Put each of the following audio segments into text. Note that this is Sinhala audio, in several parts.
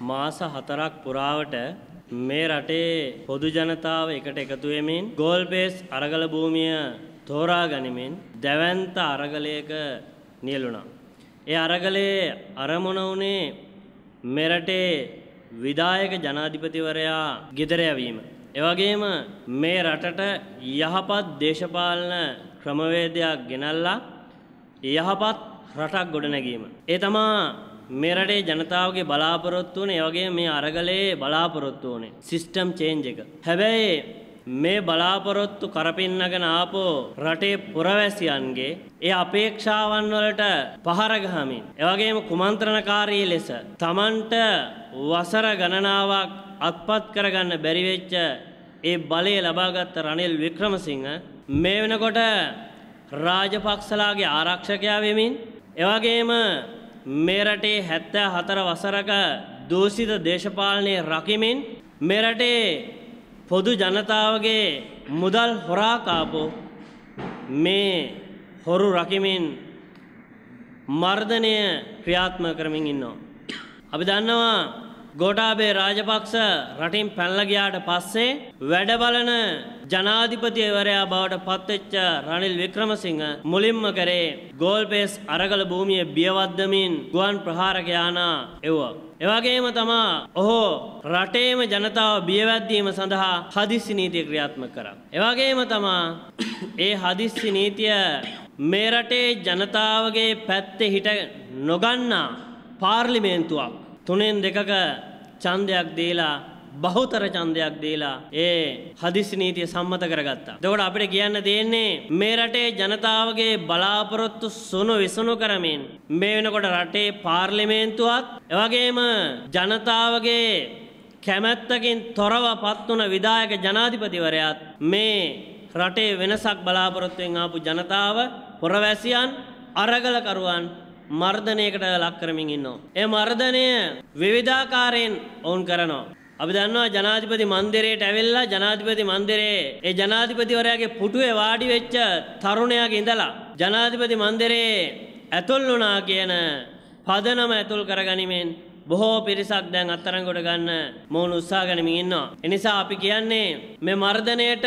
මාස හතරක් පුරාවට මේ රටේ පොදු ජනතාව එකට එකතු වෙමින් ගෝල්බේස් අරගල භූමිය තෝරා ගනිමින් දැවැන්ත අරගලයක නියලුණා. ඒ අරගලයේ අරමුණ වුණේ මෙරටේ විදායක ජනාධිපතිවරයා ගෙදර යවීම. එවැගේම මේ රටට යහපත් දේශපාලන ක්‍රමවේදයක් ගෙනල්ලා යහපත් රටක් ගොඩනැගීම. ඒ තමා මෙරටේ ජනතාවගේ බලාපොරොත්තු වන ඒවගේ මේ අරගලයේ බලාපොරොත්තු වනේ සිිස්ටම් චේන්ජ එක. හැබැයි මේ බලාපොරොත්තු කරපින්නගෙන ආපෝ රටේ පුරවැසියන්ගේ ඒ අපේක්ෂාවන් වලට පහරගහමින්. එවගේම කුමන්ත්‍රණකාරී ලෙස. තමන්ට වසර ගණනාවක් අත්පත් කරගන්න බැරිවෙච්ච ඒ බලය ලබාගත්ත රනිල් වික්‍රමසිංහ මේ වෙනකොට රාජපක්ෂලාගේ ආරක්ෂකයා වෙමින් එවගේම මෙරටේ හැත්තෑ හතර වසරක දූෂිත දේශපාලනය රකිමින් මෙරටේ පොදු ජනතාවගේ මුදල් හොරාකාපු මේ හොරු රකිමින් මර්ධනය ක්‍රියාත්ම කරමින් ඉන්නවා. අපි දන්නවා ගෝටාබේ රාජපක්ෂ රටින් පැනලා ගියාට පස්සේ වැඩ බලන ජනාධිපතිවරයා බවට පත්වෙච්ච රනිල් වික්‍රමසිංහ මුලින්ම කරේ ගෝල්පේස් අරගල භූමිය බියවද්දමින් ගුවන් ප්‍රහාරක යානා එවුවා. එවගේම තමා ඔහු රටේම ජනතාව බියවැද්දීම සඳහා හදිස්සි නීතිය ක්‍රියාත්මක කරා. එවගේම තමා ඒ හදිස්සි නීතිය මේ රටේ ජනතාවගේ පැත්තේ හිට නොගන්නා පාර්ලිමේන්තුවක් තුනෙන් දෙකක ඡන්දයක් දීලා බහුතර ඡන්දයක් දීලා ඒ හදිසි නීතිය සම්මත කරගත්තා. එතකොට අපිට කියන්න තියෙන්නේ මේ රටේ ජනතාවගේ බලාපොරොත්තු සුණු විසුණු කරමින් මේ වෙනකොට රටේ පාර්ලිමේන්තුවත් එවැගේම ජනතාවගේ කැමැත්තකින් තොරව පත් වුණ විධායක ජනාධිපතිවරයාත් මේ රටේ වෙනසක් බලාපොරොත්තුෙන් ආපු ජනතාව පොරවැසියන් අරගලකරුවන් මර්ධනයකට ලක් කරමින් ඉන්නවා. ඒ මර්ධනය විවිධාකාරයෙන් ඔවුන් කරනවා. අපි දන්නවා ජනාධිපති මන්දිරයට ඇවිල්ලා ජනාධිපති මන්දිරයේ ඒ ජනාධිපතිවරයාගේ පුටුවේ වාඩි වෙච්ච තරුණයාක ඉඳලා ජනාධිපති මන්දිරයේ ඇතුල් වුණා කියන පදනම ඇතුල් කරගනිමින් බොහෝ පිරිසක් දැන් අත්තරංගොඩ ගන්න මොවුන් උත්සාහ ගනිමින් ඉන්නවා. එනිසා අපි කියන්නේ මේ මර්ධනයට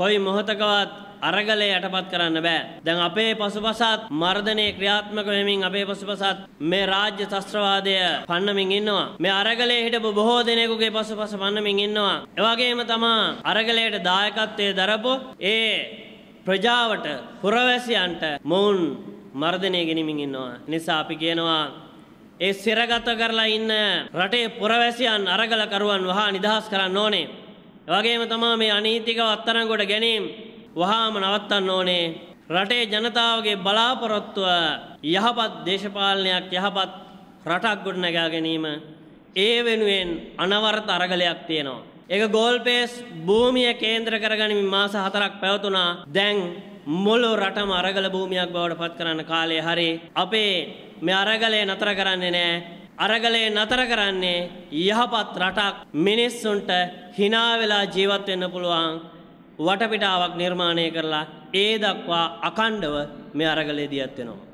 කොයි මොහොතකවත් අරගලය යටපත් කරන්න බෑ. දැන් අපේ පසුපසත් මර්ධනය ක්‍රියාත්මක වෙමින් අපේ පසුපසත් මේ රාජ්‍ය ත්‍රස්ත්‍රවාදය පන්නමින් ඉන්නවා. මේ අරගලේ හිටපු බොහෝ දෙනෙකුගේ පසුපස පන්නමින් ඉන්නවා. එවැගේම තමා අරගලයට දායකත්වයේ දරපු ඒ ප්‍රජාවට පුරවැසියන්ට මොවුන් මර්ධනය ගෙනමින් ඉන්නවා. නිසා අපි කියනවා ඒ සිරගත කරලා ඉන්න රටේ පුරවැසියන් අරගලකරුවන් වහා නිදහස් කරන්න ඕනේ. එවැගේම තමයි මේ අනීතිකව අත්අඩංගුවට ගැනීම වහාම නවත්තන්න ඕනේ රටේ ජනතාවගේ බලාපොරොත්තුව යහපත් දේශපාලනයක් යහපත් රටක් ගොඩනගා ගැනීම ඒ වෙනුවෙන් අනවරත අරගලයක් තියෙනවා. ඒක ගෝල්පේස් භූමිය කේන්ද්‍ර කරගනිමින් මාස හතරක් පැවතුනා. දැන් මුළු රටම අරගල භූමියක් බවට පත් කරන්න කාලය හරි. අපේ මේ අරගලය නතර කරන්නේ නෑ. අරගලය නතර කරන්නේ යහපත් රටක් මිනිස්සුන්ට හිනා වෙලා ජීවත් වෙන්න පුළුවන් වටපිටාවක් නිර්මාණය කරලා ඒ දක්වා අකණ්ඩව මේ අරගලේ දියත් වෙනවා.